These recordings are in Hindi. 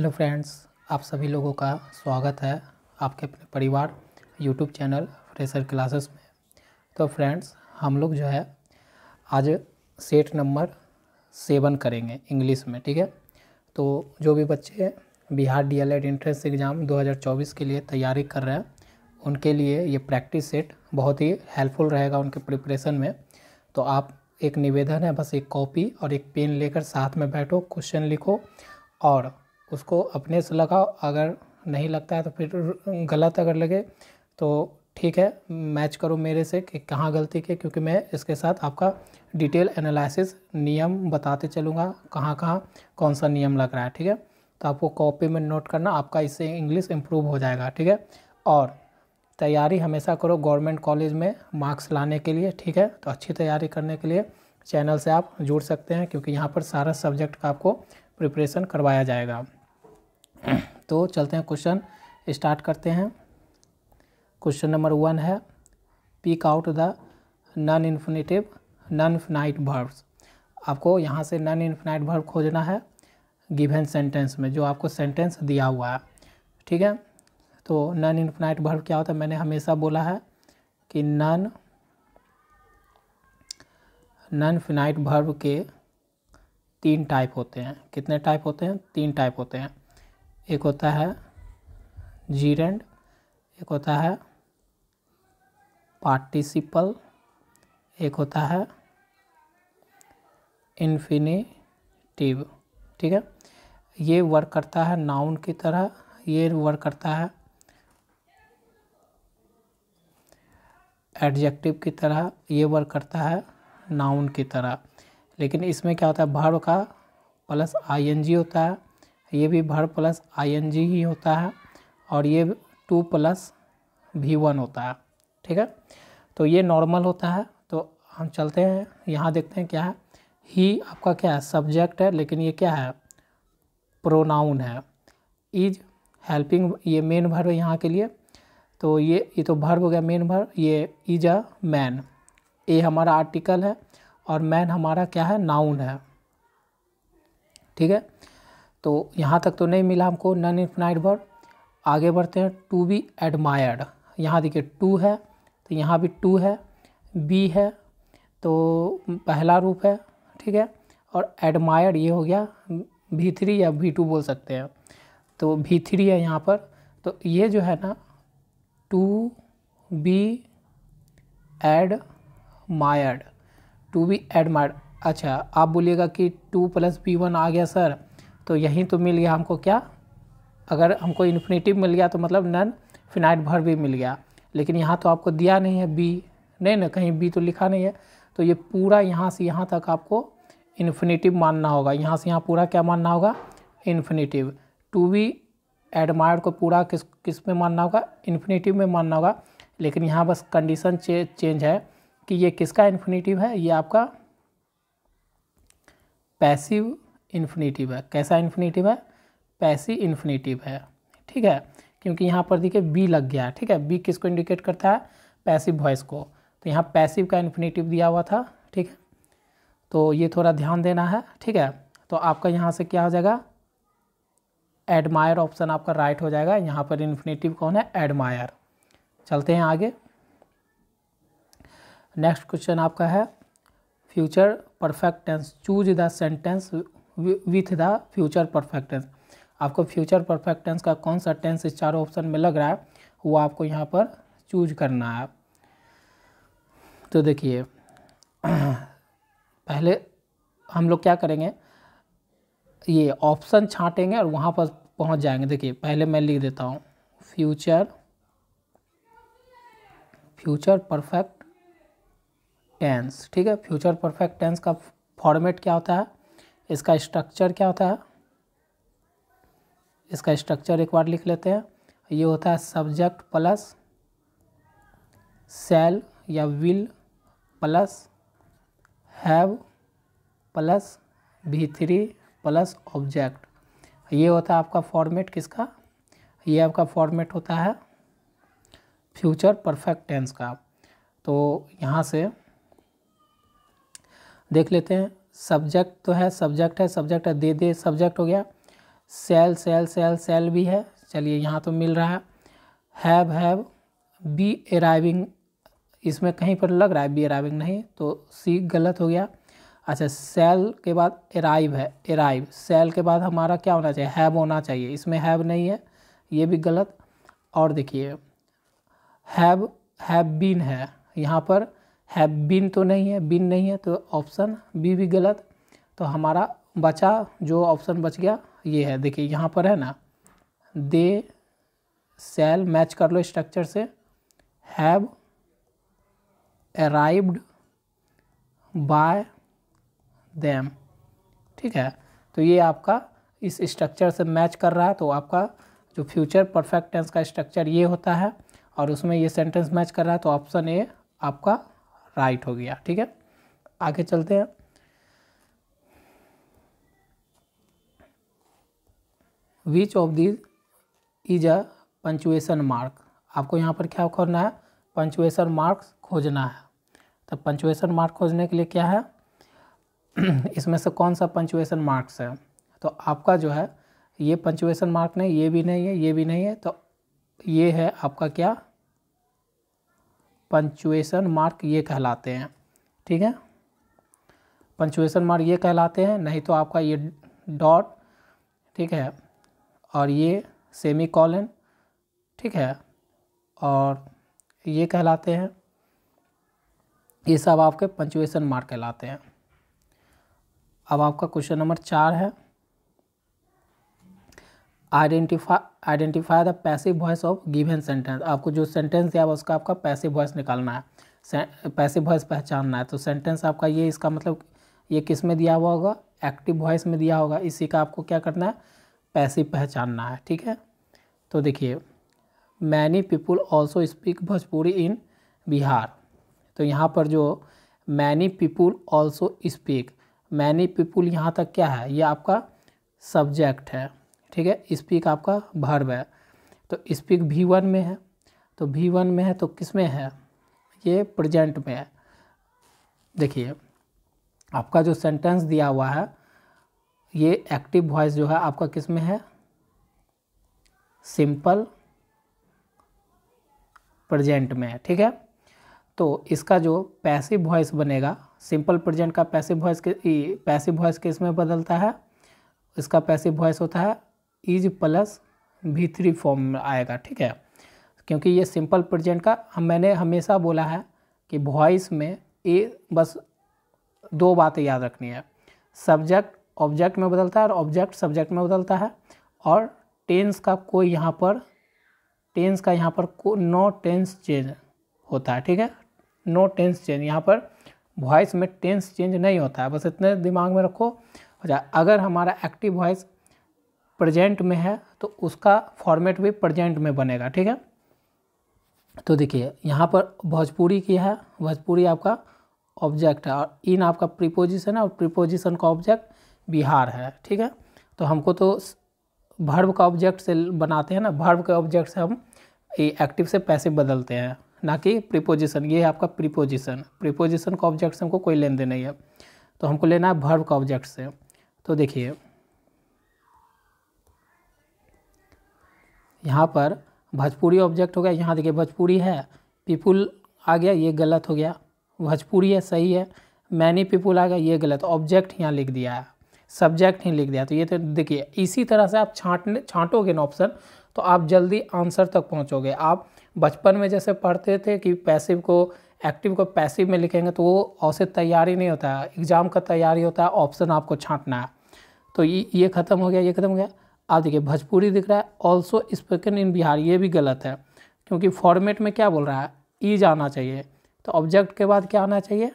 हेलो फ्रेंड्स आप सभी लोगों का स्वागत है आपके अपने परिवार यूट्यूब चैनल फ्रेशर क्लासेस में तो फ्रेंड्स हम लोग जो है आज सेट नंबर सेवन करेंगे इंग्लिश में ठीक है तो जो भी बच्चे बिहार डीएलएड एंट्रेंस एग्ज़ाम 2024 के लिए तैयारी कर रहे हैं उनके लिए ये प्रैक्टिस सेट बहुत ही हेल्पफुल रहेगा उनके प्रिपरेशन में तो आप एक निवेदन है बस एक कॉपी और एक पेन लेकर साथ में बैठो क्वेश्चन लिखो और उसको अपने से लगाओ अगर नहीं लगता है तो फिर गलत अगर लगे तो ठीक है मैच करो मेरे से कि कहाँ गलती की क्योंकि मैं इसके साथ आपका डिटेल एनालिसिस नियम बताते चलूँगा कहाँ कहाँ कौन सा नियम लग रहा है ठीक है तो आपको कॉपी में नोट करना आपका इससे इंग्लिश इम्प्रूव हो जाएगा ठीक है और तैयारी हमेशा करो गवर्नमेंट कॉलेज में मार्क्स लाने के लिए ठीक है तो अच्छी तैयारी करने के लिए चैनल से आप जुड़ सकते हैं क्योंकि यहाँ पर सारा सब्जेक्ट का आपको प्रिपरेशन करवाया जाएगा तो चलते हैं क्वेश्चन स्टार्ट करते हैं क्वेश्चन नंबर वन है pick out the non infinitive non infinite verbs आपको यहाँ से नॉन इन्फिनाइट वर्ब खोजना है गिवन सेंटेंस में जो आपको सेंटेंस दिया हुआ है ठीक है तो नॉन इन्फिनाइट वर्ब क्या होता है मैंने हमेशा बोला है कि नॉन नॉन फिनाइट वर्ब के तीन टाइप होते हैं कितने टाइप होते हैं तीन टाइप होते हैं एक होता है जीरेंड एक होता है पार्टिसिपल एक होता है इन्फिनेटिव ठीक है ये वर्क करता है नाउन की तरह ये वर्क करता है एडजेक्टिव की तरह ये वर्क करता है नाउन की तरह लेकिन इसमें क्या होता है भार्व का प्लस आईएनजी होता है ये भी भर प्लस आई एन जी ही होता है और ये टू प्लस भी वन होता है ठीक है तो ये नॉर्मल होता है तो हम चलते हैं यहाँ देखते हैं क्या है ही आपका क्या है सब्जेक्ट है लेकिन ये क्या है प्रोनाउन है इज हेल्पिंग ये मेन भर है यहाँ के लिए तो ये ये तो भर्व हो गया मेन भर ये इज अ मैन ये हमारा आर्टिकल है और मैन हमारा क्या है नाउन है ठीक है तो यहाँ तक तो नहीं मिला हमको नन इन्फिनाइट वर्ब आगे बढ़ते हैं टू बी एडमायर्ड यहाँ देखिए टू है तो यहाँ भी टू है बी है तो पहला रूप है ठीक है और एडमायर्ड ये हो गया भी थ्री या भी टू बोल सकते हैं तो भी थ्री है यहाँ पर तो ये जो है ना to be admired to be admired अच्छा आप बोलिएगा कि टू प्लस बी वन आ गया सर तो यहीं तो मिल गया हमको क्या अगर हमको इन्फिनेटिव मिल गया तो मतलब नन फिनाइट भर भी मिल गया लेकिन यहाँ तो आपको दिया नहीं है बी नहीं ना कहीं बी तो लिखा नहीं है तो ये पूरा यहाँ से यहाँ तक आपको इन्फिनेटिव मानना होगा यहाँ से यहाँ पूरा क्या मानना होगा इन्फिनेटिव टू बी एडमायर को पूरा किस किस में मानना होगा इन्फिनेटिव में मानना होगा लेकिन यहाँ बस कंडीशन चे, चेंज है कि ये किसका इन्फिनेटिव है ये आपका पैसिव इन्फिनेटिव है कैसा इन्फिनेटिव है पैसी इन्फिनेटिव है ठीक है क्योंकि यहाँ पर देखिए बी लग गया है ठीक है बी किसको इंडिकेट करता है पैसिव वॉइस को तो यहाँ पैसिव का इन्फिनेटिव दिया हुआ था ठीक है तो ये थोड़ा ध्यान देना है ठीक है तो आपका यहाँ से क्या हो जाएगा एडमायर ऑप्शन आपका राइट हो जाएगा यहाँ पर इन्फिनेटिव कौन है एडमायर चलते हैं आगे नेक्स्ट क्वेश्चन आपका है future perfect tense choose the sentence with the future perfect tense आपको फ्यूचर परफेक्ट टेंस का कौन सा टेंस इस चारों ऑप्शन में लग रहा है वो आपको यहाँ पर चूज करना है तो देखिए पहले हम लोग क्या करेंगे ये ऑप्शन छांटेंगे और वहाँ पर पहुँच जाएंगे देखिए पहले मैं लिख देता हूँ फ्यूचर फ्यूचर परफेक्ट टेंस ठीक है फ्यूचर परफेक्ट टेंस का फॉर्मेट क्या होता है इसका स्ट्रक्चर क्या होता है इसका स्ट्रक्चर एक बार लिख लेते हैं ये होता है सब्जेक्ट प्लस सेल या will plus have plus V three plus object ये होता है आपका फॉर्मेट किसका ये आपका फॉर्मेट होता है फ्यूचर परफेक्ट टेंस का तो यहाँ से देख लेते हैं सब्जेक्ट तो है सब्जेक्ट है सब्जेक्ट है दे दे सब्जेक्ट हो गया सेल सेल सेल सेल भी है चलिए यहाँ तो मिल रहा हैव हैव बी अराइविंग इसमें कहीं पर लग रहा है बी अराइविंग नहीं तो सी गलत हो गया अच्छा सेल के बाद अराइव है अराइव सेल के बाद हमारा क्या होना चाहिए हैव होना चाहिए इसमें हैव नहीं है ये भी गलत और देखिए हैव हैव बीन है यहाँ पर हैव बिन तो नहीं है बिन नहीं है तो ऑप्शन बी भी गलत तो हमारा बचा जो ऑप्शन बच गया ये है देखिए यहाँ पर है ना दे सेल मैच कर लो स्ट्रक्चर से हैव अराइव्ड बाय देम ठीक है तो ये आपका इस स्ट्रक्चर से मैच कर रहा है तो आपका जो फ्यूचर परफेक्ट टेंस का स्ट्रक्चर ये होता है और उसमें ये सेंटेंस मैच कर रहा है तो ऑप्शन ए आपका राइट हो गया ठीक है आगे चलते हैं which of this is a punctuation mark आपको यहाँ पर क्या खोजना है पंचुएसन मार्क्स खोजना है तो पंचुएसन मार्क खोजने के लिए क्या है इसमें से कौन सा पंचुएसन मार्क्स है तो आपका जो है ये पंचुएसन मार्क नहीं ये भी नहीं है ये भी नहीं है तो ये है आपका क्या पंचुएसन मार्क ये कहलाते हैं ठीक है पंचुएसन मार्क ये कहलाते हैं नहीं तो आपका ये डॉट ठीक है और ये सेमी कॉलन ठीक है और ये कहलाते हैं ये सब आपके पंचुएसन मार्क कहलाते हैं अब आपका क्वेश्चन नंबर चार है identify identify the passive voice of given sentence आपको जो सेंटेंस दिया हुआ उसका आपका पैसिव वॉइस निकालना है पैसिव वॉइस पहचानना है तो सेंटेंस आपका ये इसका मतलब ये किस में दिया हुआ होगा एक्टिव वॉइस में दिया होगा इसी का आपको क्या करना है पैसिव पहचानना है ठीक है तो देखिए many people also speak Bhojpuri in Bihar तो यहाँ पर जो many people also speak many people यहाँ तक क्या है ये आपका सब्जेक्ट है ठीक है स्पीक आपका भर्ब है तो स्पीक भी वन में है तो भी वन में है तो किस में है ये प्रजेंट में है देखिए आपका जो सेंटेंस दिया हुआ है ये एक्टिव वॉइस जो है आपका किस में है सिंपल प्रजेंट में है ठीक है तो इसका जो पैसिव वॉइस बनेगा सिंपल प्रजेंट का पैसिव वॉइस पैसिव वॉइस किस में बदलता है इसका पैसिव वॉइस होता है is plus V three form में आएगा ठीक है क्योंकि ये सिंपल प्रेजेंट का हम मैंने हमेशा बोला है कि वॉइस में ए बस दो बातें याद रखनी है सब्जेक्ट ऑब्जेक्ट में बदलता है और ऑब्जेक्ट सब्जेक्ट में बदलता है और टेंस का कोई यहाँ पर टेंस का यहाँ पर नो टेंस चेंज होता है ठीक है नो टेंस चेंज यहाँ पर वॉइस में टेंस चेंज नहीं होता है बस इतने दिमाग में रखो अच्छा अगर हमारा एक्टिव वॉइस प्रजेंट में है तो उसका फॉर्मेट भी प्रजेंट में बनेगा ठीक है तो देखिए यहाँ पर भोजपुरी की है भोजपुरी आपका ऑब्जेक्ट है और इन आपका प्रीपोजिशन है और प्रीपोजिशन का ऑब्जेक्ट बिहार है ठीक है तो हमको तो भर्व का ऑब्जेक्ट से बनाते हैं ना भर्व के ऑब्जेक्ट से हम ये एक्टिव से पैसे बदलते हैं ना कि प्रीपोजिशन ये है आपका प्रीपोजिशन प्रीपोजिशन का ऑब्जेक्ट से हमको कोई लेन देन नहीं है तो हमको लेना है भर्व का ऑब्जेक्ट से तो देखिए यहाँ पर भोजपुरी ऑब्जेक्ट हो गया यहाँ देखिए भोजपुरी है पीपुल आ गया ये गलत हो गया भोजपुरी है सही है मैनी पीपुल आ गया ये गलत ऑब्जेक्ट यहाँ लिख दिया है सब्जेक्ट ही लिख दिया तो ये तो देखिए इसी तरह से आप छाँटने छाँटोगे ना ऑप्शन तो आप जल्दी आंसर तक पहुँचोगे आप बचपन में जैसे पढ़ते थे कि पैसिव को एक्टिव को पैसिव में लिखेंगे तो वो औसत तैयारी नहीं होता है एग्ज़ाम का तैयारी होता है ऑप्शन आपको छाँटना है तो ये ये ख़त्म हो गया ये ख़त्म हो गया आप देखिए भोजपुरी दिख रहा है ऑल्सो स्पोकन इन बिहार ये भी गलत है क्योंकि फॉर्मेट में क्या बोल रहा है ईज आना चाहिए तो ऑब्जेक्ट के बाद क्या आना चाहिए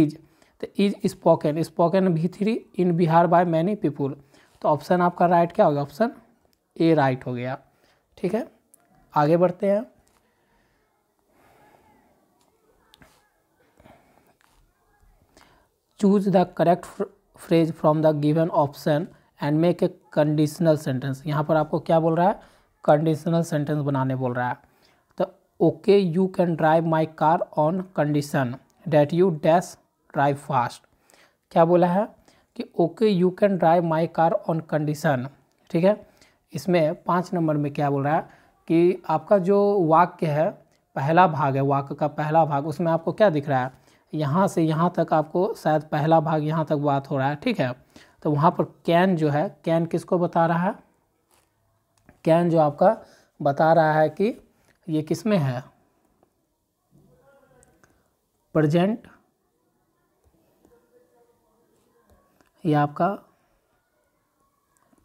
ईज तो is spoken spoken V three in Bihar by many people तो ऑप्शन आपका राइट क्या हो गया ऑप्शन ए राइट हो गया ठीक है आगे बढ़ते हैं choose the correct phrase from the given option and make a conditional sentence यहाँ पर आपको क्या बोल रहा है कंडीशनल सेंटेंस बनाने बोल रहा है तो okay you can drive my car on condition that you dash drive fast क्या बोला है कि okay you can drive my car on condition ठीक है इसमें पाँच नंबर में क्या बोल रहा है कि आपका जो वाक्य है पहला भाग है वाक्य का पहला भाग उसमें आपको क्या दिख रहा है यहाँ से यहाँ तक आपको शायद पहला भाग यहाँ तक बात हो रहा है ठीक है तो वहाँ पर कैन जो है कैन किसको बता रहा है कैन जो आपका बता रहा है कि ये किस में है प्रजेंट ये आपका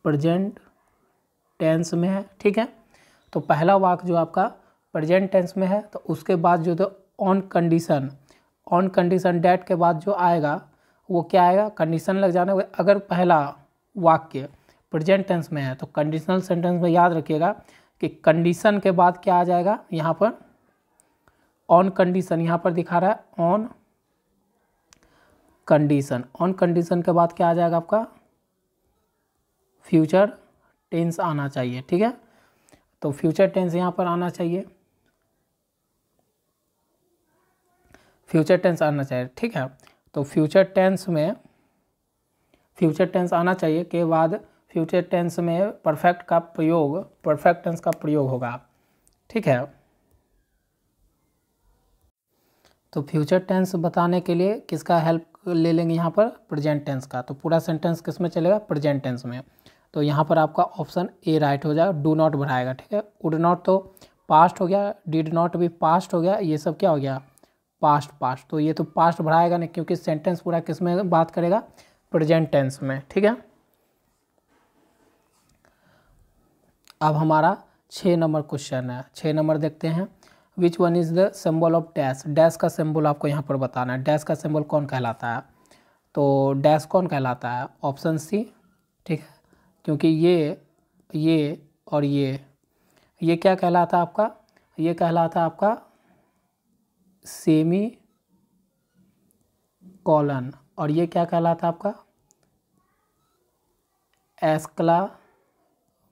प्रजेंट टेंस में है ठीक है तो पहला वाक जो आपका प्रजेंट टेंस में है तो उसके बाद जो तो on condition on condition that के बाद जो आएगा वो क्या आएगा कंडीशन लग जाने अगर पहला वाक्य प्रेजेंट टेंस में है तो कंडीशनल सेंटेंस में याद रखिएगा कि कंडीशन के बाद क्या आ जाएगा यहाँ पर ऑन कंडीशन यहाँ पर दिखा रहा है ऑन कंडीशन ऑन कंडीशन के बाद क्या आ जाएगा आपका फ्यूचर टेंस आना चाहिए ठीक है तो फ्यूचर टेंस यहाँ पर आना चाहिए फ्यूचर टेंस आना चाहिए ठीक है तो फ्यूचर टेंस में फ्यूचर टेंस आना चाहिए के बाद फ्यूचर टेंस में परफेक्ट का प्रयोग परफेक्ट टेंस का प्रयोग होगा ठीक है तो फ्यूचर टेंस बताने के लिए किसका हेल्प ले लेंगे यहाँ पर प्रेजेंट टेंस का तो पूरा सेंटेंस किस में चलेगा प्रेजेंट टेंस में तो यहाँ पर आपका ऑप्शन ए राइट हो जाएगा डू नॉट बढ़ाएगा ठीक है उड नॉट तो पास्ट हो गया डिड नॉट भी पास्ट हो गया ये सब क्या हो गया पास्ट पास्ट तो ये तो पास्ट बढ़ाएगा नहीं क्योंकि सेंटेंस पूरा किस में बात करेगा प्रेजेंट टेंस में ठीक है अब हमारा छः नंबर क्वेश्चन है छः नंबर देखते हैं which one is the symbol of dash dash का सिंबल आपको यहाँ पर बताना है डैश का सिंबल कौन कहलाता है तो डैश कौन कहलाता है ऑप्शन सी ठीक है क्योंकि ये ये और ये ये क्या कहलाता है आपका ये कहलाता है आपका सेमी कॉलन और ये क्या कहलाता है आपका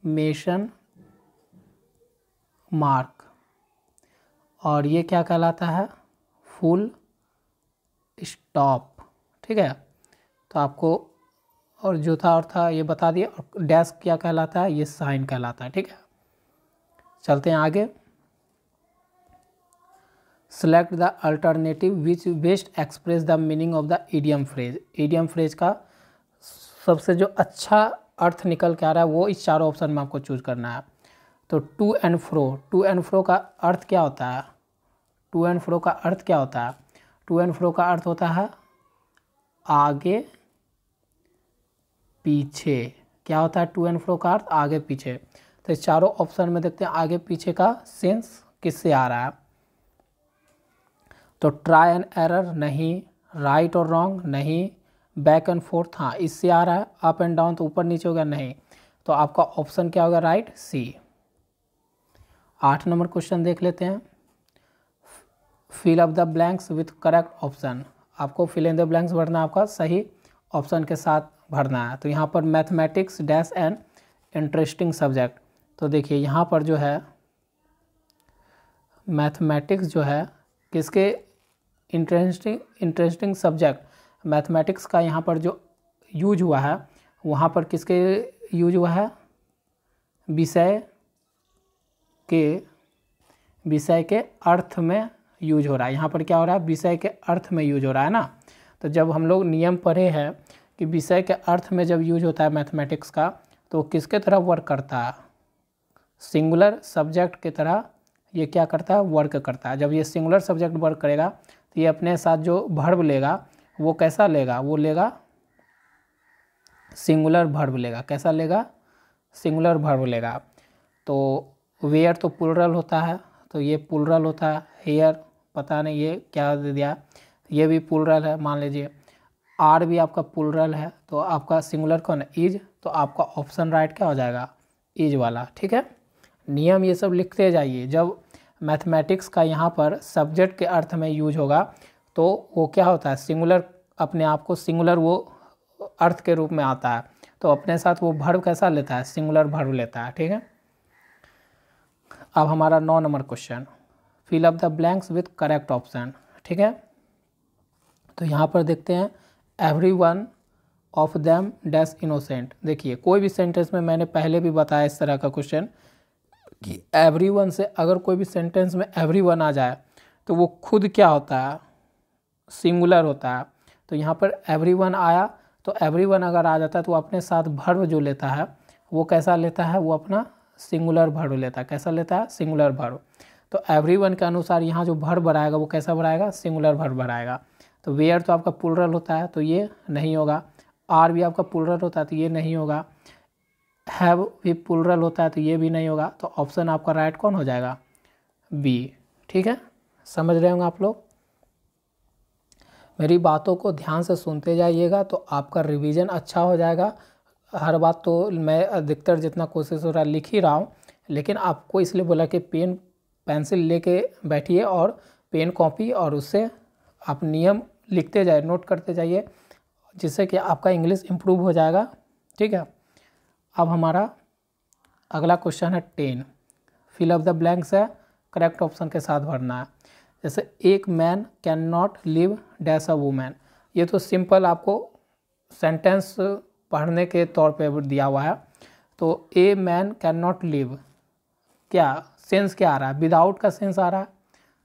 मेशन मार्क और ये क्या कहलाता है फुल स्टॉप ठीक है तो आपको और जो था और था ये बता दिया और डैश क्या कहलाता है ये साइन कहलाता है ठीक है चलते हैं आगे select the alternative which best express the meaning of the idiom phrase idiom phrase का सबसे जो अच्छा अर्थ निकल के आ रहा है वो इस चारों ऑप्शन में आपको चूज करना है तो to and fro to and fro का अर्थ क्या होता है टू एंड फ्रो का अर्थ क्या होता है टू एंड फ्रो का अर्थ होता है आगे पीछे क्या होता है टू एंड फ्रो का अर्थ आगे पीछे तो इस चारों ऑप्शन में देखते हैं आगे पीछे का सेंस किससे आ रहा है तो ट्राई एंड एरर नहीं राइट और रॉन्ग नहीं बैक एंड फोर्थ हाँ इससे आ रहा है अप एंड डाउन तो ऊपर नीचे हो गया नहीं तो आपका ऑप्शन क्या होगा राइट सी आठ नंबर क्वेश्चन देख लेते हैं fill up the blanks with correct option आपको फिल इन द ब्लैंक्स भरना आपका सही ऑप्शन के साथ भरना है तो यहाँ पर mathematics dash and interesting subject तो देखिए यहाँ पर जो है मैथमेटिक्स जो है किसके इंटरेस्टिंग इंटरेस्टिंग सब्जेक्ट मैथमेटिक्स का यहाँ पर जो यूज हुआ है वहाँ पर किसके यूज हुआ है विषय के विषय के अर्थ में यूज हो रहा है यहाँ पर क्या हो रहा है विषय के अर्थ में यूज हो रहा है ना तो जब हम लोग नियम पढ़े हैं कि विषय के अर्थ में जब यूज होता है मैथमेटिक्स का तो किसके तरह वर्क करता है सिंगुलर सब्जेक्ट के तरह ये क्या करता है वर्क करता है जब ये सिंगुलर सब्जेक्ट वर्क करेगा ये अपने साथ जो भर्व लेगा वो कैसा लेगा वो लेगा सिंगुलर भर्ब लेगा कैसा लेगा सिंगुलर भर्व लेगा तो वेयर तो पुलरल होता है तो ये पुलरल होता है हेयर पता नहीं ये क्या दे दिया ये भी पुलरल है मान लीजिए आर भी आपका पुलरल है तो आपका सिंगुलर कौन है इज तो आपका ऑप्शन राइट क्या हो जाएगा इज वाला ठीक है नियम ये सब लिखते जाइए जब मैथमेटिक्स का यहाँ पर सब्जेक्ट के अर्थ में यूज होगा तो वो क्या होता है सिंगुलर अपने आप को सिंगुलर वो अर्थ के रूप में आता है तो अपने साथ वो भर्व कैसा लेता है सिंगुलर भर्व लेता है ठीक है अब हमारा नौ नंबर question fill up the blanks with correct option ठीक है तो यहाँ पर देखते हैं every one of them dash innocent देखिए कोई भी सेंटेंस में मैंने पहले भी बताया इस तरह का क्वेश्चन कि एवरी वन से अगर कोई भी सेंटेंस में एवरी वन आ जाए तो वो खुद क्या होता है सिंगुलर होता है तो यहाँ पर एवरी वन आया तो एवरी वन अगर आ जाता है तो अपने साथ भर्व जो लेता है वो कैसा लेता है वो अपना सिंगुलर भर्व लेता है कैसा लेता है सिंगुलर भर्व तो एवरी वन के अनुसार यहाँ जो भर्व बढ़ाएगा वो कैसा बढ़ाएगा सिंगुलर भर्व बढ़ाएगा तो वेयर तो आपका पुलरल होता है तो ये नहीं होगा आर भी आपका पुलरल होता है तो ये नहीं होगा हैव भी पुलरल होता है तो ये भी नहीं होगा तो ऑप्शन आपका राइट कौन हो जाएगा बी ठीक है समझ रहे होंगे आप लोग मेरी बातों को ध्यान से सुनते जाइएगा तो आपका रिवीजन अच्छा हो जाएगा हर बात तो मैं अधिकतर जितना कोशिश हो रहा है लिख ही रहा हूँ लेकिन आपको इसलिए बोला कि पेन पेंसिल लेके बैठिए और पेन कॉपी और उससे आप नियम लिखते जाइए नोट करते जाइए जिससे कि आपका इंग्लिश इम्प्रूव हो जाएगा ठीक है अब हमारा अगला क्वेश्चन है ten fill up the blanks है करेक्ट ऑप्शन के साथ भरना है जैसे एक man can not live dash a woman ये तो सिंपल आपको सेंटेंस पढ़ने के तौर पे दिया हुआ है तो a man can not live क्या सेंस क्या आ रहा है विदाउट का सेंस आ रहा है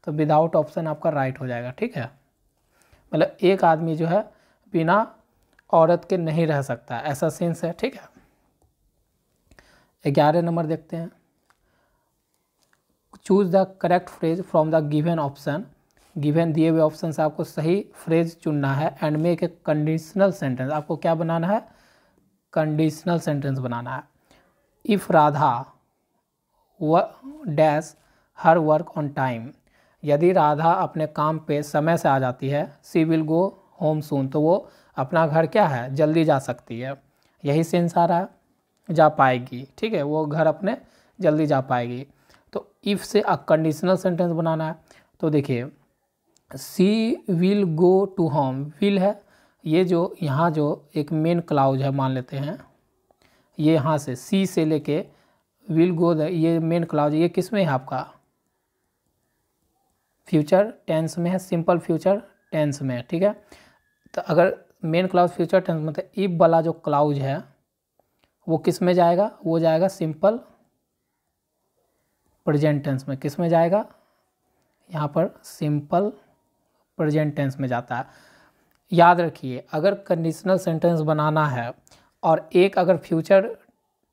तो विदाउट ऑप्शन आपका राइट हो जाएगा ठीक है मतलब एक आदमी जो है बिना औरत के नहीं रह सकता ऐसा सेंस है ठीक है ग्यारह नंबर देखते हैं choose the correct phrase from the given option given दिए हुए ऑप्शन से आपको सही फ्रेज चुनना है and make a conditional sentence आपको क्या बनाना है कंडीशनल सेंटेंस बनाना है इफ़ राधा व dash her work on time यदि राधा अपने काम पे समय से आ जाती है सी विल गो होम सून तो वो अपना घर क्या है जल्दी जा सकती है यही सेंस आ रहा है जा पाएगी ठीक है वो घर अपने जल्दी जा पाएगी तो इफ़ से अ कंडीशनल सेंटेंस बनाना है तो देखिए she will go to home will है ये जो यहाँ जो एक मेन क्लाउज है मान लेते हैं ये यहाँ से सी से लेके विल गो द ये मेन क्लाउज ये किस में है आपका फ्यूचर टेंस में है सिंपल फ्यूचर टेंस में है ठीक है तो अगर मेन क्लाउज फ्यूचर टेंस मतलब इफ वाला जो क्लाउज है वो किस में जाएगा वो जाएगा सिंपल प्रेजेंट टेंस में किस में जाएगा यहाँ पर सिंपल प्रेजेंट टेंस में जाता है याद रखिए अगर कंडीशनल सेंटेंस बनाना है और एक अगर फ्यूचर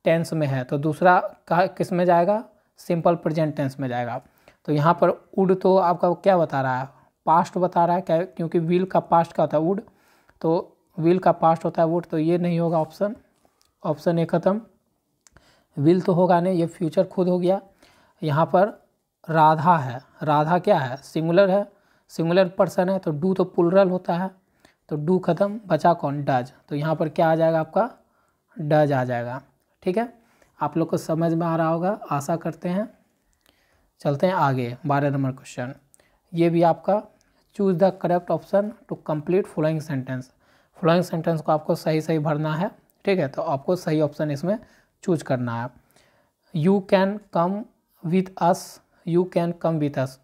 टेंस में है तो दूसरा कहा किस में जाएगा सिंपल प्रेजेंट टेंस में जाएगा तो यहाँ पर उड तो आपका क्या बता रहा है पास्ट बता रहा है क्या क्योंकि व्हील का पास्ट का होता है उड तो व्हील का पास्ट होता है वुड तो ये नहीं होगा ऑप्शन ऑप्शन ए खत्म विल तो होगा नहीं ये फ्यूचर खुद हो गया यहाँ पर राधा है राधा क्या है सिंगुलर है सिंगुलर पर्सन है तो डू तो पुलरल होता है तो डू खत्म बचा कौन डज तो यहाँ पर क्या आ जाएगा आपका डज आ जाएगा ठीक है आप लोग को समझ में आ रहा होगा आशा करते हैं चलते हैं आगे बारह नंबर क्वेश्चन ये भी आपका choose the correct option to complete following sentence following sentence को आपको सही सही भरना है ठीक है तो आपको सही ऑप्शन इसमें चूज करना है you can come with us you can come with us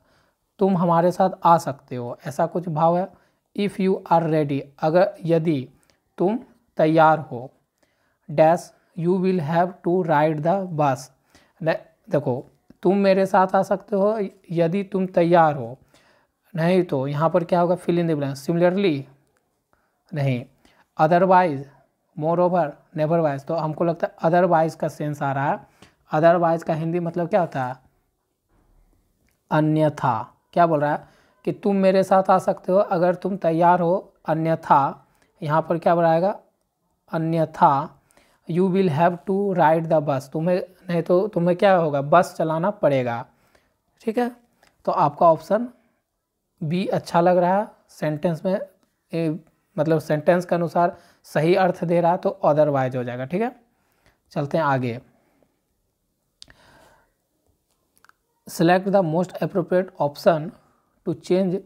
तुम हमारे साथ आ सकते हो ऐसा कुछ भाव है इफ़ यू आर रेडी अगर यदि तुम तैयार हो dash you will have to ride the bus देखो तुम मेरे साथ आ सकते हो यदि तुम तैयार हो नहीं तो यहाँ पर क्या होगा fill in the blank similarly नहीं अदरवाइज मोर ओवर नेवरवाइज तो हमको लगता है अदरवाइज का सेंस आ रहा है अदरवाइज का हिंदी मतलब क्या होता है अन्यथा क्या बोल रहा है कि तुम मेरे साथ आ सकते हो अगर तुम तैयार हो अन्यथा यहाँ पर क्या बनाएगा अन्यथा you will have to ride the bus तुम्हें नहीं तो तुम्हें क्या होगा बस चलाना पड़ेगा ठीक है तो आपका ऑप्शन बी अच्छा लग रहा है सेंटेंस में ए, मतलब सेंटेंस के अनुसार सही अर्थ दे रहा है तो अदरवाइज हो जाएगा ठीक है चलते हैं आगे select the most appropriate option to change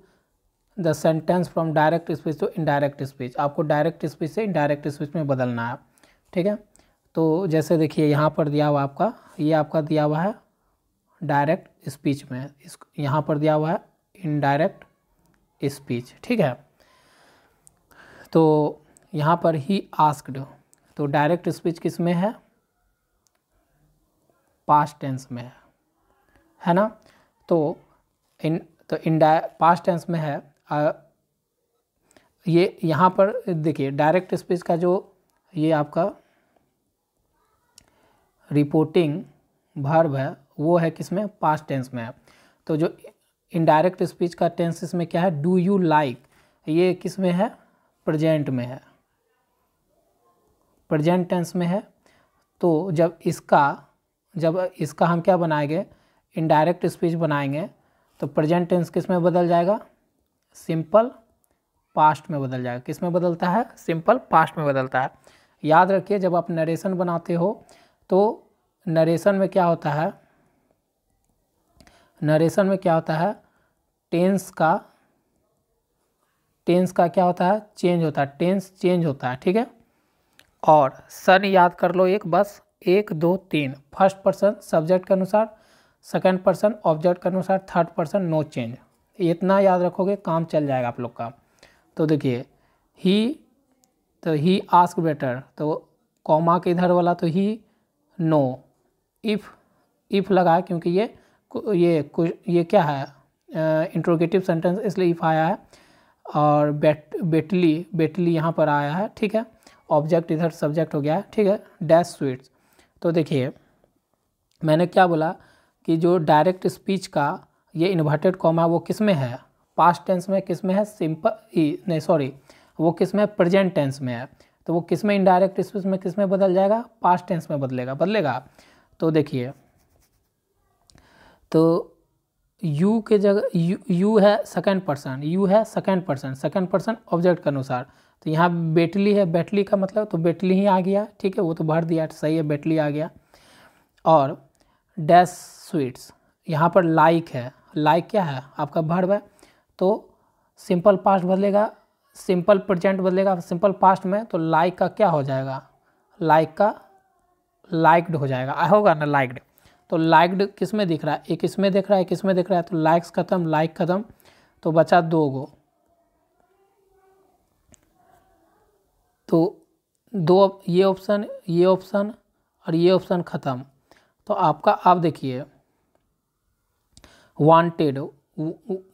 the sentence from direct speech to indirect speech आपको डायरेक्ट स्पीच से इनडायरेक्ट स्पीच में बदलना है ठीक है तो जैसे देखिए यहाँ पर दिया हुआ आपका ये आपका दिया हुआ है डायरेक्ट स्पीच में इस यहाँ पर दिया हुआ है इनडायरेक्ट स्पीच ठीक है तो यहाँ पर ही आस्कड तो डायरेक्ट स्पीच किस में है पास्ट टेंस में है है ना तो इन तो इन पास्ट टेंस में है आ, ये यहाँ पर देखिए डायरेक्ट स्पीच का जो ये आपका रिपोर्टिंग भर्व है वो है किस में पास्ट टेंस में है तो जो इनडायरेक्ट स्पीच का टेंस इसमें क्या है डू यू लाइक ये किस में है प्रेजेंट में है प्रजेंट टेंस में है तो जब इसका जब इसका हम क्या बनाएंगे इनडायरेक्ट स्पीच बनाएंगे तो प्रजेंट टेंस किस में बदल जाएगा सिंपल पास्ट में बदल जाएगा किस में बदलता है सिंपल पास्ट में बदलता है याद रखिए जब आप नरेशन बनाते हो तो नरेशन में क्या होता है नरेशन में क्या होता है टेंस का टेंस का क्या होता है चेंज होता है टेंस चेंज होता है ठीक है और सन याद कर लो एक बस एक दो तीन फर्स्ट पर्सन सब्जेक्ट के अनुसार सेकंड पर्सन ऑब्जेक्ट के अनुसार थर्ड पर्सन नो चेंज इतना याद रखोगे काम चल जाएगा आप लोग का तो देखिए ही तो ही आस्क बेटर तो कॉमा के इधर वाला तो ही नो इफ़ इफ़ लगा क्योंकि ये ये कुछ ये क्या है इंट्रोगेटिव सेंटेंस इसलिए इफ़ आया है और बेट बेटली बेटली यहाँ पर आया है ठीक है ऑब्जेक्ट इधर सब्जेक्ट हो गया ठीक है डैश स्वीट्स तो देखिए मैंने क्या बोला कि जो डायरेक्ट स्पीच का ये इन्वर्टेड कॉमा वो किस में है पास्ट टेंस में किस में है सिंपल नहीं सॉरी वो किस में प्रेजेंट टेंस में है तो वो किस में इनडायरेक्ट स्पीच में किस में बदल जाएगा पास्ट टेंस में बदलेगा बदलेगा तो देखिए तो यू के जगह यू यू है सेकेंड पर्सन यू है second person second person object के अनुसार तो यहाँ बेटली है बेटली का मतलब तो बेटली ही आ गया ठीक है वो तो भर दिया सही है बेटली आ गया और डैश स्वीट्स यहाँ पर लाइक है लाइक क्या है आपका भर्व है तो सिंपल पास्ट बदलेगा सिंपल प्रजेंट बदलेगा सिंपल पास्ट में तो लाइक का क्या हो जाएगा लाइक का लाइक्ड हो जाएगा होगा ना लाइक्ड तो लाइक्ड किस में दिख रहा है एक इसमें दिख रहा है किस में दिख रहा है तो लाइक्स खत्म लाइक खत्म तो बचा दो गो तो दो ये ऑप्शन ये ऑप्शन और ये ऑप्शन ख़त्म तो आपका आप देखिए वांटेड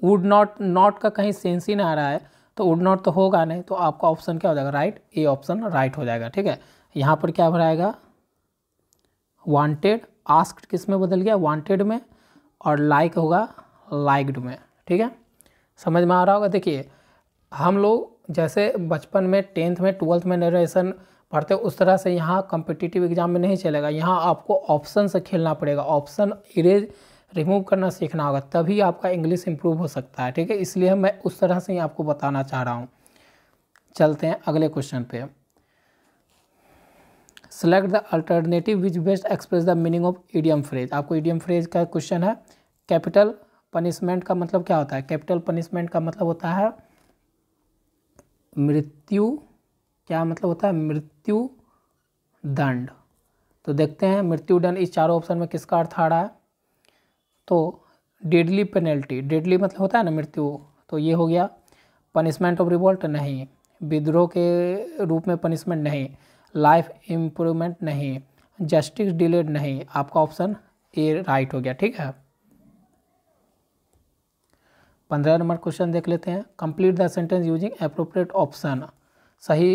वुड नॉट नॉट का कहीं सेंस ही ना आ रहा है तो वुड नॉट तो होगा नहीं तो आपका ऑप्शन क्या हो जाएगा राइट ए ऑप्शन राइट हो जाएगा ठीक है यहाँ पर क्या भराएगा वांटेड आस्क्ड किस में बदल गया वांटेड में और लाइक होगा लाइक्ड में ठीक है समझ में आ रहा होगा देखिए हम लोग जैसे बचपन में टेंथ में ट्वेल्थ में नरेशन पढ़ते उस तरह से यहाँ कम्पिटिटिव एग्जाम में नहीं चलेगा यहाँ आपको ऑप्शन से खेलना पड़ेगा ऑप्शन इरेज रिमूव करना सीखना होगा तभी आपका इंग्लिश इम्प्रूव हो सकता है ठीक है इसलिए मैं उस तरह से ही आपको बताना चाह रहा हूँ चलते हैं अगले क्वेश्चन पे select the alternative which best express the meaning of idiom phrase आपको ईडियम फ्रेज का क्वेश्चन है कैपिटल पनिशमेंट का मतलब क्या होता है कैपिटल पनिशमेंट का मतलब होता है मृत्यु क्या मतलब होता है मृत्यु दंड तो देखते हैं मृत्यु दंड इस चारों ऑप्शन में किसका अर्थ आ रहा है तो डेडली पेनल्टी डेडली मतलब होता है ना मृत्यु तो ये हो गया पनिशमेंट ऑफ रिवोल्ट नहीं विद्रोह के रूप में पनिशमेंट नहीं लाइफ इम्प्रूवमेंट नहीं जस्टिस डिलेड नहीं आपका ऑप्शन ए राइट हो गया ठीक है पंद्रह नंबर क्वेश्चन देख लेते हैं complete the sentence using appropriate option सही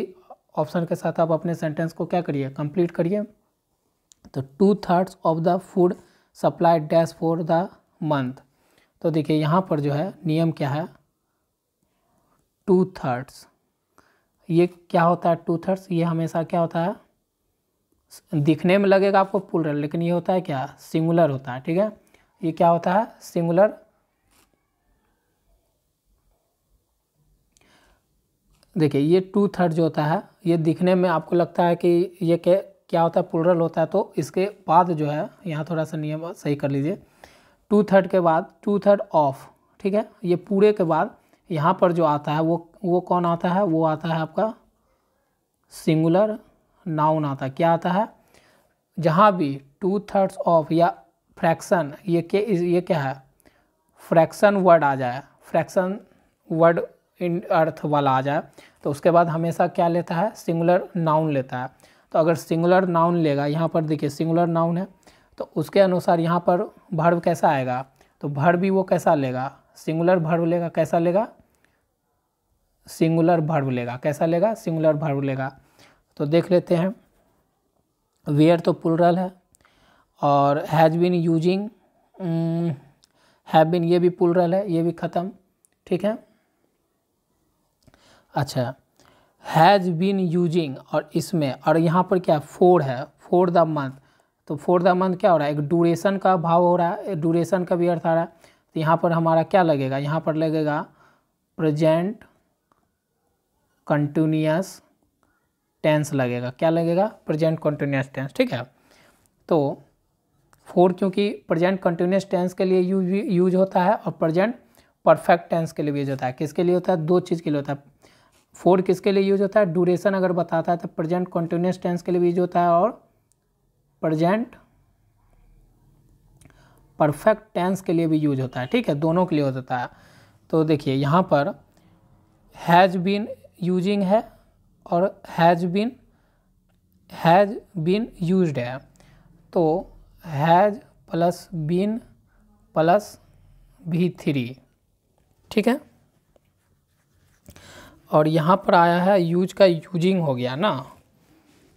ऑप्शन के साथ आप अपने सेंटेंस को क्या करिए कंप्लीट करिए तो two thirds of the food supply dash for the month तो देखिए यहाँ पर जो है नियम क्या है टू थर्ड्स ये क्या होता है टू थर्ड्स ये हमेशा क्या होता है दिखने में लगेगा आपको पुलर लेकिन ये होता है क्या सिंगुलर होता है ठीक है ये क्या होता है सिंगुलर देखिए ये टू थर्ड जो होता है ये दिखने में आपको लगता है कि ये के क्या होता है पुलरल होता है तो इसके बाद जो है यहाँ थोड़ा सा नियम सही कर लीजिए टू थर्ड के बाद टू थर्ड ऑफ ठीक है ये पूरे के बाद यहाँ पर जो आता है वो वो कौन आता है वो आता है आपका सिंगुलर नाउन आता है क्या आता है जहाँ भी टू थर्ड्स ऑफ या फ्रैक्शन ये के ये क्या है फ्रैक्शन वर्ड आ जाए फ्रैक्शन वर्ड अर्थ वाला आ जाए तो उसके बाद हमेशा क्या लेता है सिंगुलर नाउन लेता है तो अगर सिंगुलर नाउन लेगा यहाँ पर देखिए सिंगुलर नाउन है तो उसके अनुसार यहाँ पर भर्व कैसा आएगा तो भर्व भी वो कैसा लेगा सिंगुलर भर्व लेगा कैसा लेगा सिंगुलर भर्व लेगा कैसा लेगा सिंगुलर भर्व लेगा तो देख लेते हैं वेयर तो पुलरल है और has been using have been ये भी पुलरल है ये भी ख़त्म ठीक है अच्छा हैज़ बीन यूजिंग और इसमें और यहाँ पर क्या फोर है फोर द मंथ तो फोर द मंथ क्या हो रहा है एक ड्यूरेशन का भाव हो रहा है ड्यूरेशन का भी अर्थ आ रहा है तो यहाँ पर हमारा क्या लगेगा यहाँ पर लगेगा प्रजेंट कंटिन्यूस टेंस लगेगा क्या लगेगा प्रजेंट कंटिन्यूस टेंस ठीक है तो फोर क्योंकि प्रजेंट कंटिन्यूस टेंस के लिए यूज यूज होता है और प्रजेंट परफेक्ट टेंस के लिए यूज होता है किसके लिए होता है दो चीज़ के लिए होता है फोर किसके लिए यूज होता है ड्यूरेशन अगर बताता है तो प्रेजेंट कंटिन्यूस टेंस के लिए यूज होता है और प्रेजेंट परफेक्ट टेंस के लिए भी यूज होता है ठीक है दोनों के लिए होता है तो देखिए यहाँ पर हैज़ बीन यूजिंग है और has been has been use है तो has plus been plus V three ठीक है और यहाँ पर आया है यूज का यूजिंग हो गया ना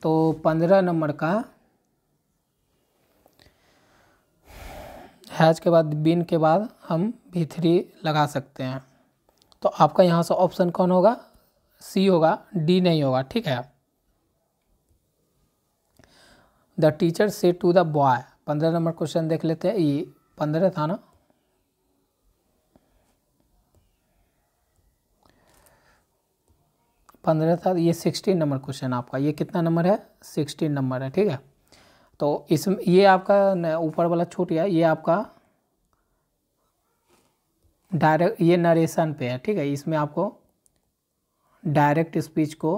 तो पंद्रह नंबर का हैच के बाद बिन के बाद हम भी थ्री लगा सकते हैं तो आपका यहाँ से ऑप्शन कौन होगा सी होगा डी नहीं होगा ठीक है the teacher said to the boy पंद्रह नंबर क्वेश्चन देख लेते हैं ये पंद्रह था ना पंद्रह था ये सिक्सटीन नंबर क्वेश्चन आपका ये कितना नंबर है सिक्सटीन नंबर है ठीक है तो इसमें ये आपका ऊपर वाला छूट गया ये आपका डायरेक्ट ये नरेशन पे है ठीक है इसमें आपको डायरेक्ट स्पीच को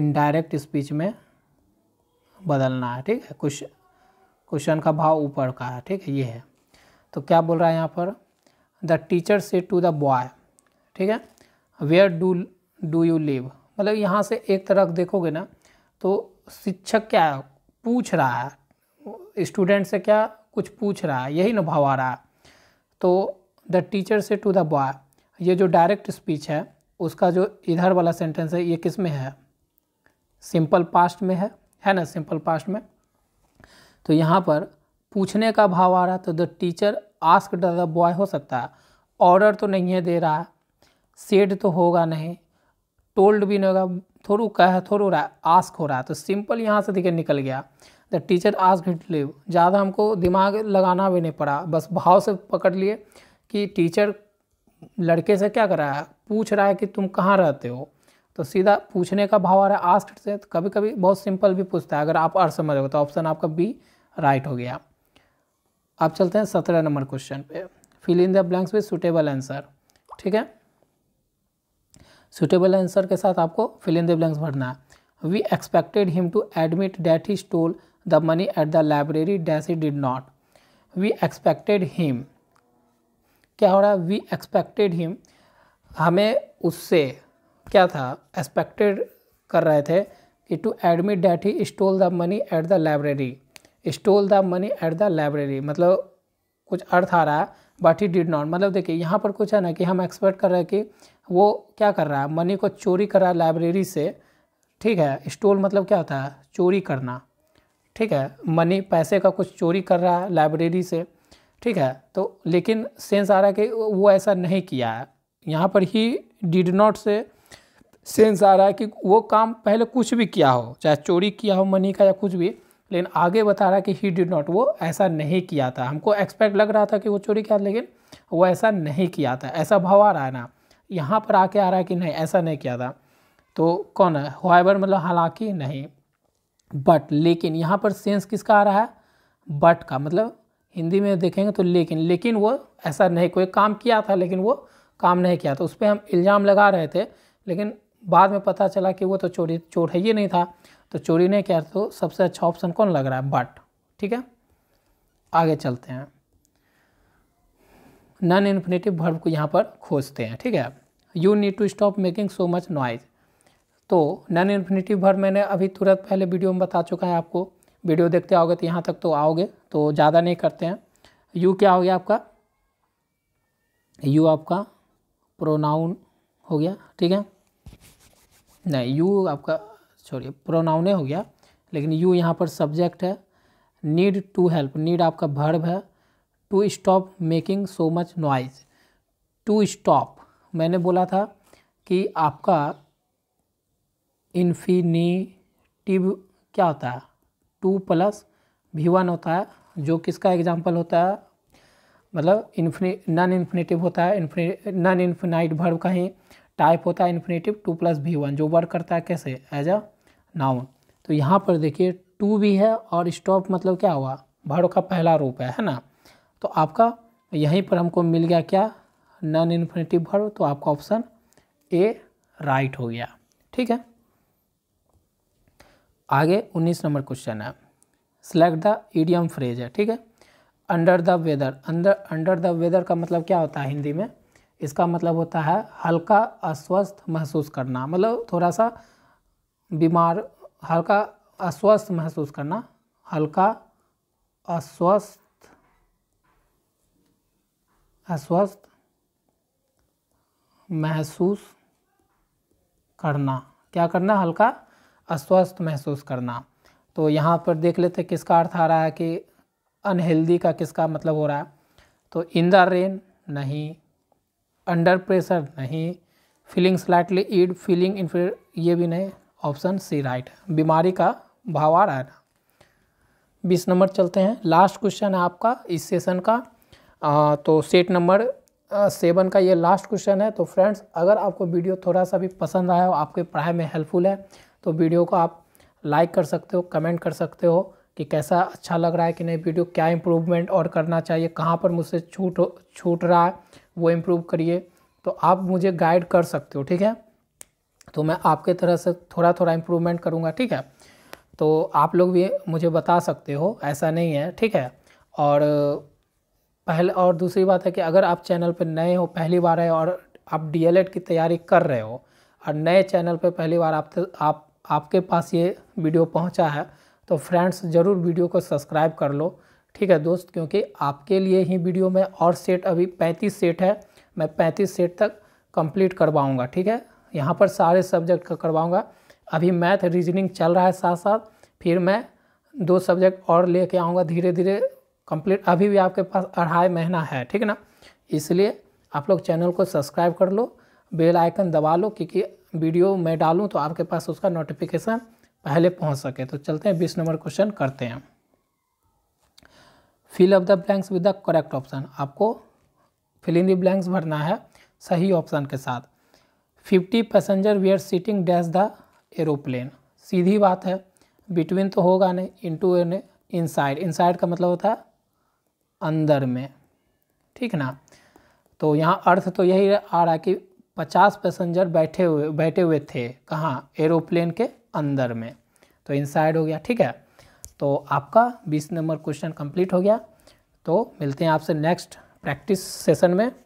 इनडायरेक्ट स्पीच में बदलना है ठीक है क्वेश्चन का भाव ऊपर का है ठीक है ये है तो क्या बोल रहा है यहाँ पर the teacher said to the boy ठीक है where do do you live मतलब यहाँ से एक तरफ देखोगे ना तो शिक्षक क्या है? पूछ रहा है स्टूडेंट से क्या कुछ पूछ रहा है यही ना भाव आ रहा है तो the teacher said to the boy ये जो डायरेक्ट स्पीच है उसका जो इधर वाला सेंटेंस है ये किस में है सिंपल पास्ट में है है ना सिंपल पास्ट में तो यहाँ पर पूछने का भाव आ रहा है तो the teacher ask the boy हो सकता है ऑर्डर तो नहीं है दे रहा है सेड तो होगा नहीं टोल्ड भी नहीं होगा थोड़ू कह थोड़ू रहा आस्क हो रहा है तो सिंपल यहाँ से देखिए निकल गया the teacher ask hit live ज़्यादा हमको दिमाग लगाना भी नहीं पड़ा बस भाव से पकड़ लिए कि टीचर लड़के से क्या कर रहा है पूछ रहा है कि तुम कहाँ रहते हो तो सीधा पूछने का भाव आ रहा है आस्क से तो कभी कभी बहुत सिंपल भी पूछता है अगर आप अर्थ समझोगे तो ऑप्शन आपका बी राइट हो गया आप चलते हैं सत्रह नंबर क्वेश्चन पे fill in the blanks with suitable answer ठीक है सुटेबल आंसर के साथ आपको फिल इन द ब्लैंक्स भरना है we expected him to admit that he stole the money at the library dash he did not we expected him क्या हो रहा है वी एक्सपेक्टेड हिम हमें उससे क्या था एक्सपेक्टेड कर रहे थे कि to admit that he stole the money at the library stole the money at the library मतलब कुछ अर्थ आ रहा है बट ही डिड नॉट मतलब देखिए यहाँ पर कुछ है ना कि हम एक्सपेक्ट कर रहे हैं कि वो क्या कर रहा है मनी को चोरी कर रहा है लाइब्रेरी से ठीक है स्टोल मतलब क्या होता है चोरी करना ठीक है मनी पैसे का कुछ चोरी कर रहा है लाइब्रेरी से ठीक है तो लेकिन सेंस आ रहा है कि वो ऐसा नहीं किया है यहाँ पर ही डिड नॉट से सेंस आ रहा है कि वो काम पहले कुछ भी किया हो चाहे चोरी किया हो मनी का या कुछ भी लेकिन आगे बता रहा है कि ही डिड नॉट वो ऐसा नहीं किया था हमको एक्सपेक्ट लग रहा था कि वो चोरी किया लेकिन वो ऐसा नहीं किया था ऐसा भाव आ रहा है ना यहाँ पर आके आ रहा है कि नहीं ऐसा नहीं किया था तो कौन है होएवर मतलब हालांकि नहीं बट लेकिन यहाँ पर सेंस किसका आ रहा है बट का मतलब हिंदी में देखेंगे तो लेकिन लेकिन वो ऐसा नहीं कोई काम किया था लेकिन वो काम नहीं किया था उस पर हम इल्ज़ाम लगा रहे थे लेकिन बाद में पता चला कि वो तो चोरी चोर है ये नहीं था तो चोरी नहीं किया तो सबसे अच्छा ऑप्शन कौन लग रहा है बट ठीक है आगे चलते हैं नन इन्फिनेटिव भर्व को यहाँ पर खोजते हैं ठीक है you need to stop making so much noise तो नन इन्फिनेटिव भर्व मैंने अभी तुरंत पहले वीडियो में बता चुका है आपको वीडियो देखते आओगे तो यहाँ तक तो आओगे तो ज़्यादा नहीं करते हैं यू क्या हो गया आपका यू आपका प्रोनाउन हो गया ठीक है नहीं यू आपका सॉरी प्रोनाउने हो गया लेकिन यू यहाँ पर सब्जेक्ट है नीड टू हेल्प नीड आपका भर्ब है to stop making so much noise to stop मैंने बोला था कि आपका इन्फिनीटिव क्या होता है टू प्लस भी वन होता है जो किसका एग्जाम्पल होता है मतलब इन्फिनी नन इन्फिनेटिव होता है इन्फिनी नन इन्फिनाइट भर्व का ही टाइप होता है infinitive to plus V one जो वर्क करता है कैसे एज अ नाउन तो यहाँ पर देखिए टू भी है और स्टॉप मतलब क्या हुआ भाड़ों का पहला रूप है है ना तो आपका यहीं पर हमको मिल गया क्या नॉन इन्फिनेटिव भर्व तो आपका ऑप्शन ए राइट हो गया ठीक है आगे उन्नीस नंबर क्वेश्चन है सेलेक्ट द ईडियम फ्रेज है ठीक है अंडर द वेदर अंदर अंडर द वेदर का मतलब क्या होता है हिंदी में इसका मतलब होता है हल्का अस्वस्थ महसूस करना मतलब थोड़ा सा बीमार हल्का अस्वस्थ महसूस करना हल्का अस्वस्थ अस्वस्थ महसूस करना क्या करना हल्का अस्वस्थ महसूस करना तो यहाँ पर देख लेते किसका अर्थ आ रहा है कि अनहेल्दी का किसका मतलब हो रहा है तो इन द रेन नहीं अंडर प्रेशर नहीं फीलिंग स्लाइटली ईड फीलिंग इन ये भी नहीं ऑप्शन सी राइट बीमारी का भाव आ रहा है ना बीस नंबर चलते हैं लास्ट क्वेश्चन है आपका इस सेशन का आ, तो सेट नंबर सेवन का ये लास्ट क्वेश्चन है तो फ्रेंड्स अगर आपको वीडियो थोड़ा सा भी पसंद आया हो आपके पढ़ाई में हेल्पफुल है तो वीडियो को आप लाइक कर सकते हो कमेंट कर सकते हो कि कैसा अच्छा लग रहा है कि नहीं वीडियो क्या इम्प्रूवमेंट और करना चाहिए कहाँ पर मुझसे छूट छूट रहा है वो इम्प्रूव करिए तो आप मुझे गाइड कर सकते हो ठीक है तो मैं आपके तरह से थोड़ा थोड़ा इम्प्रूवमेंट करूँगा ठीक है तो आप लोग भी मुझे बता सकते हो ऐसा नहीं है ठीक है और पहले और दूसरी बात है कि अगर आप चैनल पर नए हो पहली बार है और आप डी की तैयारी कर रहे हो और नए चैनल पर पहली बार आप आप आपके पास ये वीडियो पहुंचा है तो फ्रेंड्स ज़रूर वीडियो को सब्सक्राइब कर लो ठीक है दोस्त क्योंकि आपके लिए ही वीडियो में और सेट अभी 35 सेट है मैं 35 सेट तक कंप्लीट करवाऊँगा ठीक है यहाँ पर सारे सब्जेक्ट का करवाऊँगा अभी मैथ रीजनिंग चल रहा है साथ साथ फिर मैं दो सब्जेक्ट और ले कर आऊँगा धीरे धीरे कंप्लीट अभी भी आपके पास अढ़ाई महीना है ठीक है ना इसलिए आप लोग चैनल को सब्सक्राइब कर लो बेल आइकन दबा लो क्योंकि वीडियो मैं डालूँ तो आपके पास उसका नोटिफिकेशन पहले पहुँच सके तो चलते हैं बीस नंबर क्वेश्चन करते हैं fill up the blanks with the correct option आपको फिल इन द ब्लैंक्स भरना है सही ऑप्शन के साथ fifty passenger we are sitting dash the aeroplane सीधी बात है बिटवीन तो होगा नहीं in to in side in inside का मतलब होता है अंदर में ठीक ना तो यहाँ अर्थ तो यही आ रहा है कि पचास पैसेंजर बैठे हुए बैठे हुए थे कहाँ एरोप्लेन के अंदर में तो साइड हो गया ठीक है तो आपका बीस नंबर क्वेश्चन कंप्लीट हो गया तो मिलते हैं आपसे नेक्स्ट प्रैक्टिस सेशन में